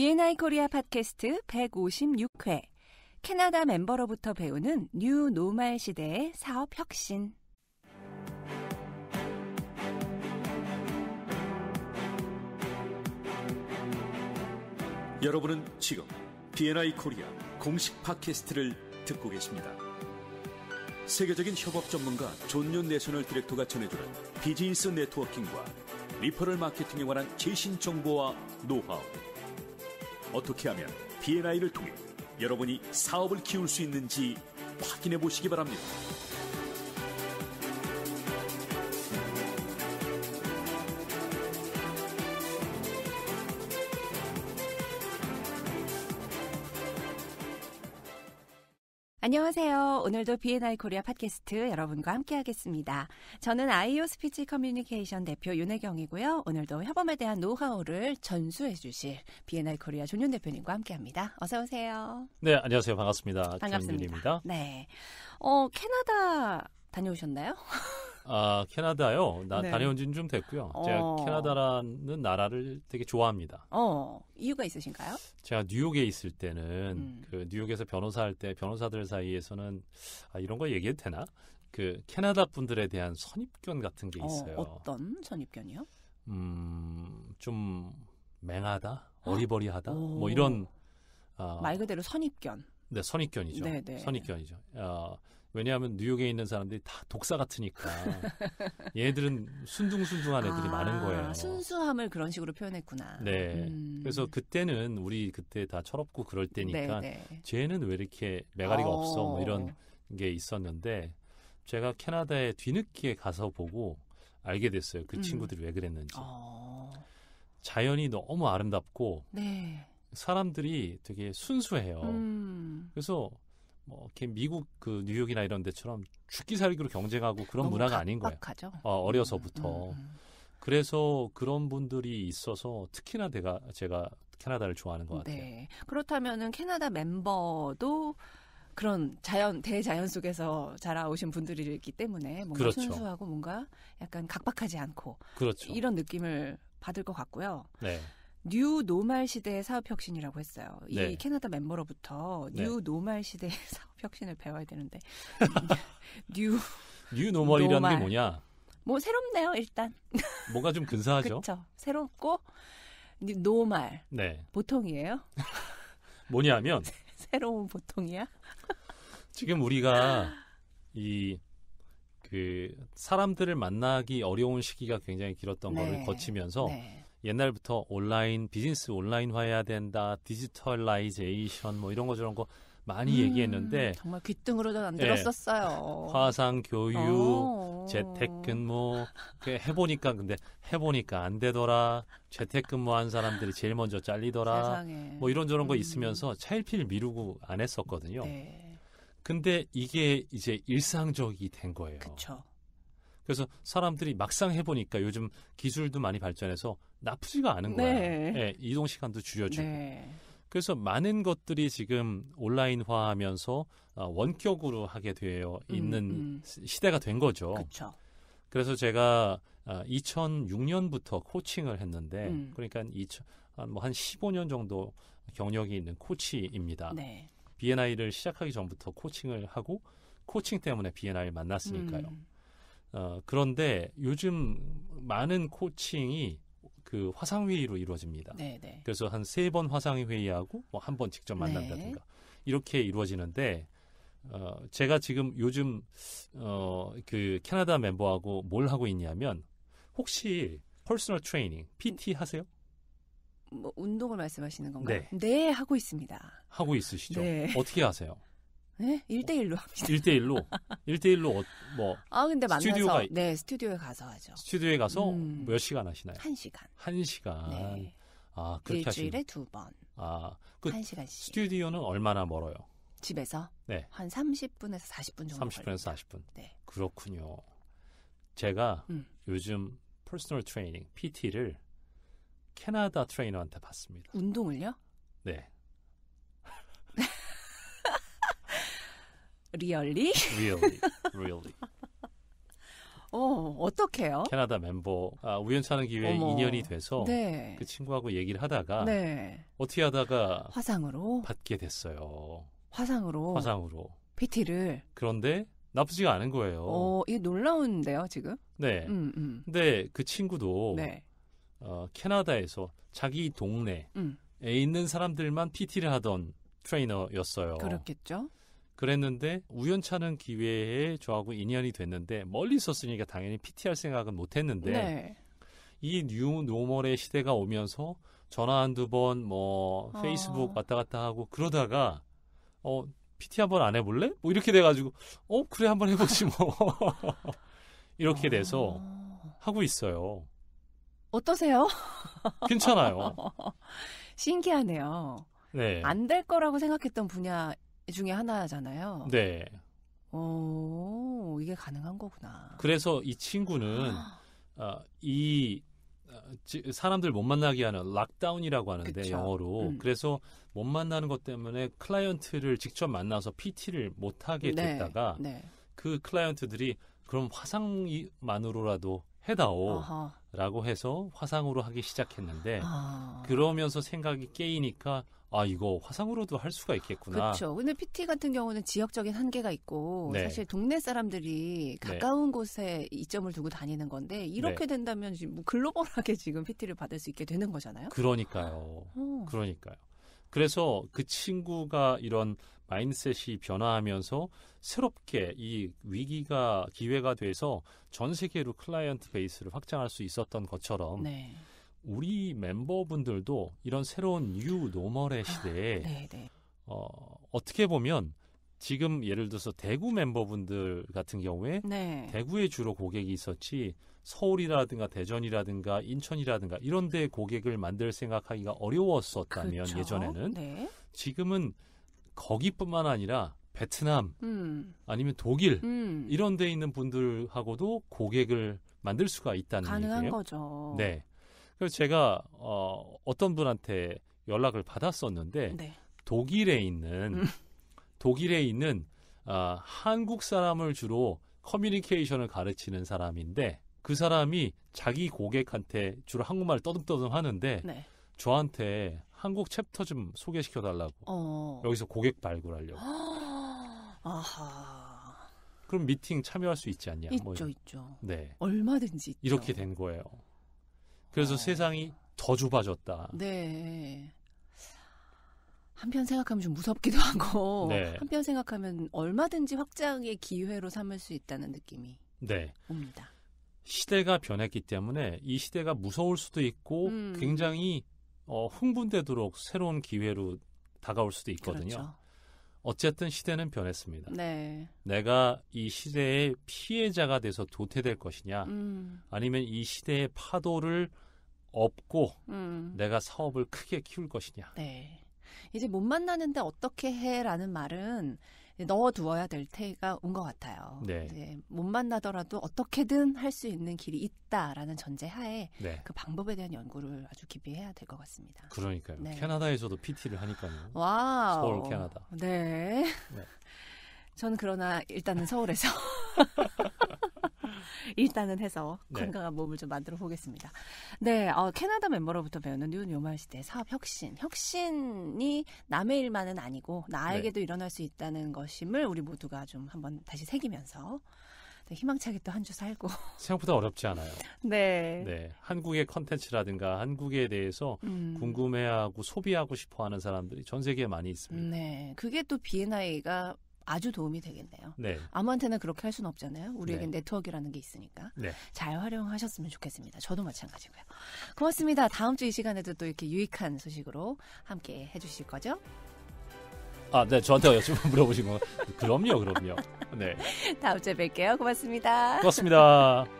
BNI 코리아 팟캐스트 156회 캐나다 멤버로부터 배우는 뉴 노말 시대의 사업 혁신 여러분은 지금 BNI 코리아 공식 팟캐스트를 듣고 계십니다. 세계적인 협업 전문가 존윤 내셔널 디렉터가 전해주는 비즈니스 네트워킹과 리퍼럴 마케팅에 관한 최신 정보와 노하우 어떻게 하면 B&I를 n 통해 여러분이 사업을 키울 수 있는지 확인해 보시기 바랍니다. 안녕하세요. 오늘도 B&I 코리아 팟캐스트 여러분과 함께하겠습니다. 저는 IO 오 스피치 커뮤니케이션 대표 윤혜경이고요. 오늘도 협업에 대한 노하우를 전수해 주실 B&I 코리아 존윤 대표님과 함께합니다. 어서 오세요. 네, 안녕하세요. 반갑습니다. 반갑습니다. 존윤입니다. 네. 어, 캐나다 다녀오셨나요? 아, 캐나다요. 나 네. 다녀온 지는 좀 됐고요. 어. 제가 캐나다라는 나라를 되게 좋아합니다. 어, 이유가 있으신가요? 제가 뉴욕에 있을 때는 음. 그 뉴욕에서 변호사 할 때 변호사들 사이에서는 아, 이런 거 얘기해도 되나? 그 캐나다 분들에 대한 선입견 같은 게 어, 있어요. 어, 떤 선입견이요? 음, 좀 맹하다, 어리버리하다, 오. 뭐 이런 어, 말 그대로 선입견. 네, 선입견이죠. 네네. 네. 선입견이죠. 어, 왜냐하면 뉴욕에 있는 사람들이 다 독사 같으니까 얘들은 순둥순둥한 애들이 아, 많은 거예요. 순수함을 그런 식으로 표현했구나. 네. 음. 그래서 그때는 우리 그때 다 철없고 그럴 네, 때니까 네, 네. 쟤는 왜 이렇게 메가리가 어. 없어 뭐 어. 이런 게 있었는데 제가 캐나다에 뒤늦게 가서 보고 알게 됐어요. 그 음. 친구들이 왜 그랬는지. 어. 자연이 너무 아름답고 네. 사람들이 되게 순수해요. 음. 그래서 뭐 이렇게 미국 그 뉴욕이나 이런 데처럼 죽기 살기로 경쟁하고 그런 문화가 아닌 거예요. 각 어, 려서부터 음, 음, 음, 그래서 그런 분들이 있어서 특히나 내가 제가 캐나다를 좋아하는 것 같아요. 네. 그렇다면은 캐나다 멤버도 그런 자연 대자연 속에서 자라오신 분들이기 때문에 뭔가 그렇죠. 순수하고 뭔가 약간 각박하지 않고 그렇죠. 이런 느낌을 받을 것 같고요. 네. 뉴 노말 시대의 사업 혁신이라고 했어요. 이 네. 캐나다 멤버로부터 네. 뉴 네. 노말 시대의 사업 혁신을 배워야 되는데 뉴, 뉴 노멀이라는 노말. 게 뭐냐? 뭐 새롭네요 일단. 뭔가 좀 근사하죠. 그렇죠. 새롭고 노말. 네. 보통이에요. 뭐냐면 새로운 보통이야. 지금 우리가 이 그 사람들을 만나기 어려운 시기가 굉장히 길었던 네. 거를 거치면서. 네. 옛날부터 온라인 비즈니스 온라인화해야 된다, 디지털라이제이션 뭐 이런 거 저런 거 많이 음, 얘기했는데 정말 귀등으로도 안 예, 들었었어요. 예, 화상 교육, 오. 어. 재택근무 뭐 해보니까 근데 해보니까 안 되더라. 재택근무한 뭐 사람들이 제일 먼저 잘리더라. 세상에. 뭐 이런저런 거 음. 있으면서 차일피일 미루고 안 했었거든요. 네. 근데 이게 이제 일상적이 된 거예요. 그쵸. 그래서 사람들이 막상 해보니까 요즘 기술도 많이 발전해서 나쁘지가 않은 거예요. 네. 예, 이동 시간도 줄여주고. 네. 그래서 많은 것들이 지금 온라인화하면서 어, 원격으로 하게 되어 음, 있는 음, 음. 시대가 된 거죠. 그쵸. 그래서 제가 2006년부터 어, 코칭을 했는데 음. 그러니까 2 0 0 뭐한 15년 정도 경력이 있는 코치입니다. 네. BNI를 시작하기 전부터 코칭을 하고 코칭 때문에 BNI를 만났으니까요. 음. 어, 그런데 요즘 많은 코칭이 그 화상 회의로 이루어집니다. 네네. 네. 그래서 한 세 번 화상 회의하고 뭐한번 직접 네. 만난다든가 네. 이렇게 이루어지는데 어 제가 지금 요즘 어 그 캐나다 멤버하고 뭘 하고 있냐면 혹시 퍼스널 트레이닝 PT 음. 하세요? 뭐 운동을 말씀하시는 건가요? 네, 네 하고 있습니다. 하고 있으시죠? 네. 어떻게 하세요? 네? 예? 1대1로 합니다. 1대1로. 1대1로 어, 뭐. 아, 근데 만나서. 스튜디오가, 네, 스튜디오에 가서 하죠. 스튜디오에 가서 음. 뭐 몇 시간 하시나요? 한 시간. 한 시간. 네. 아, 그렇게 하시 일주일에 하신... 두 번. 아, 그. 한 시간씩. 스튜디오는 얼마나 멀어요? 집에서? 네. 한 30분에서 40분 정도. 30분에서 걸립니다. 40분. 네. 그렇군요. 제가 음. 요즘 퍼스널 트레이닝, PT를 캐나다 트레이너한테 받습니다. 운동을요? 네. 리얼리? 리얼리. 리얼리. 어, 어떻게요? 캐나다 멤버 아, 우연찮은 기회에 어머. 인연이 돼서 네. 그 친구하고 얘기를 하다가 네. 어떻게 하다가 화상으로 받게 됐어요. 화상으로 화상으로 PT를 그런데 나쁘지가 않은 거예요. 어, 이게 놀라운데요, 지금? 네. 음, 음. 근데 그 친구도 네. 어, 캐나다에서 자기 동네에 음. 있는 사람들만 PT를 하던 트레이너였어요. 그렇겠죠. 그랬는데 우연찮은 기회에 저하고 인연이 됐는데 멀리 있었으니까 당연히 PT할 생각은 못했는데 네. 이 뉴노멀의 시대가 오면서 전화 한두 번뭐 아. 페이스북 아. 왔다 갔다 하고 그러다가 어 PT 한번 안 해볼래? 뭐 이렇게 돼가지고 어 그래 한번 해보지 뭐 이렇게 돼서 아. 하고 있어요. 어떠세요? 괜찮아요. 신기하네요. 네. 안 될 거라고 생각했던 분야 중에 하나잖아요. 네. 어, 이게 가능한 거구나. 그래서 이 친구는 아. 어, 이 어, 사람들 못 만나게 하는 락다운이라고 하는데 그쵸? 영어로 음. 그래서 못 만나는 것 때문에 클라이언트를 직접 만나서 PT를 못 하게 네. 됐다가 네. 그 클라이언트들이 그럼 화상만으로라도 해다오 아하. 라고 해서 화상으로 하기 시작했는데 아. 그러면서 생각이 깨이니까 아 이거 화상으로도 할 수가 있겠구나. 그렇죠. 근데 PT 같은 경우는 지역적인 한계가 있고 네. 사실 동네 사람들이 네. 가까운 네. 곳에 이점을 두고 다니는 건데 이렇게 네. 된다면 지금 뭐 글로벌하게 지금 PT를 받을 수 있게 되는 거잖아요. 그러니까요. 아. 그러니까요. 그래서 그 친구가 이런 마인셋이 변화하면서 새롭게 이 위기가 기회가 돼서 전 세계로 클라이언트 베이스를 확장할 수 있었던 것처럼 네. 우리 멤버분들도 이런 새로운 뉴 노멀의 아, 시대에 아, 어, 어떻게 보면 지금 예를 들어서 대구 멤버분들 같은 경우에 네. 대구에 주로 고객이 있었지 서울이라든가 대전이라든가 인천이라든가 이런 데 고객을 만들 생각하기가 어려웠었다면 그렇죠. 예전에는 네. 지금은 거기뿐만 아니라 베트남 음. 아니면 독일 음. 이런 데 있는 분들하고도 고객을 만들 수가 있다는 가능한 얘기예요. 거죠. 네. 그래서 제가 어, 어떤 분한테 연락을 받았었는데 네. 독일에 있는 음. 독일에 있는 어, 한국 사람을 주로 커뮤니케이션을 가르치는 사람인데 그 사람이 자기 고객한테 주로 한국말을 떠듬떠듬 하는데 네. 저한테 한국 챕터 좀 소개시켜 달라고 어. 여기서 고객 발굴하려고 아하. 그럼 미팅 참여할 수 있지 않냐 뭐 있죠 뭐 있죠 네 얼마든지 있죠. 이렇게 된 거예요 그래서 어. 세상이 더 좁아졌다 네 한편 생각하면 좀 무섭기도 하고 네. 한편 생각하면 얼마든지 확장의 기회로 삼을 수 있다는 느낌이 네. 옵니다. 시대가 변했기 때문에 이 시대가 무서울 수도 있고 음. 굉장히 어, 흥분되도록 새로운 기회로 다가올 수도 있거든요. 그렇죠. 어쨌든 시대는 변했습니다. 네. 내가 이 시대의 피해자가 돼서 도태될 것이냐, 음. 아니면 이 시대의 파도를 업고 음. 내가 사업을 크게 키울 것이냐. 네. 이제 못 만나는데 어떻게 해라는 말은 넣어두어야 될 때가 온 것 같아요. 네. 이제 못 만나더라도 어떻게든 할 수 있는 길이 있다라는 전제하에 네. 그 방법에 대한 연구를 아주 기비해야 될 것 같습니다. 그러니까요. 네. 캐나다에서도 PT를 하니까요. 와. 서울 캐나다. 네. 네. 저는 그러나 일단은 서울에서. 일단은 해서 네. 건강한 몸을 좀 만들어 보겠습니다. 네, 어, 캐나다 멤버로부터 배우는 뉴 요말 시대 사업 혁신, 혁신이 남의 일만은 아니고 나에게도 네. 일어날 수 있다는 것임을 우리 모두가 좀 한번 다시 새기면서 네, 희망차게 또 한 주 살고. 생각보다 어렵지 않아요. 네. 네. 한국의 컨텐츠라든가 한국에 대해서 음. 궁금해하고 소비하고 싶어 하는 사람들이 전 세계에 많이 있습니다. 네. 그게 또 B&I가 아주 도움이 되겠네요. 네. 아무한테나 그렇게 할 수는 없잖아요. 우리에겐 네. 트워크라는게 있으니까 네. 잘 활용하셨으면 좋겠습니다. 저도 마찬가지고요. 고맙습니다. 다음 주 이 시간에도 또 이렇게 유익한 소식으로 함께 해주실 거죠? 아, 네, 저한테 어, 여쭤 물어보시 거. 그럼요, 그럼요. 네. 다음 주에 뵐게요. 고맙습니다. 고맙습니다.